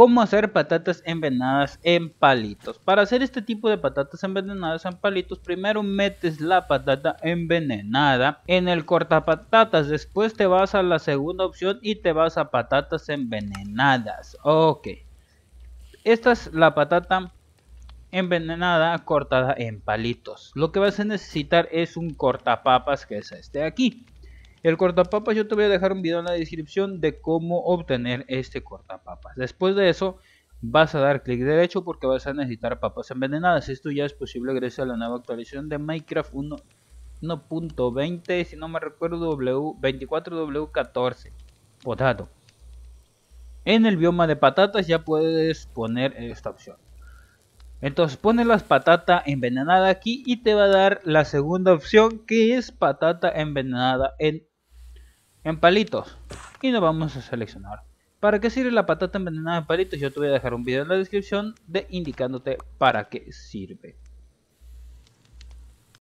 cómo hacer patatas envenenadas en palitos. Para hacer este tipo de patatas envenenadas en palitos, primero metes la patata envenenada en el cortapatatas, después te vas a la segunda opción y te vas a patatas envenenadas. Ok. Esta es la patata envenenada cortada en palitos. Lo que vas a necesitar es un cortapapas que es este de aquí. El cortapapas, yo te voy a dejar un video en la descripción de cómo obtener este cortapapas. Después de eso, vas a dar clic derecho porque vas a necesitar papas envenenadas. Esto ya es posible gracias a la nueva actualización de Minecraft 1.20, si no me recuerdo, w 24W14. Potato. En el bioma de patatas ya puedes poner esta opción. Entonces pones las patata envenenada aquí y te va a dar la segunda opción que es patata envenenada en en palitos y nos vamos a seleccionar. ¿Para qué sirve la patata envenenada en palitos? Yo te voy a dejar un video en la descripción de indicándote para qué sirve.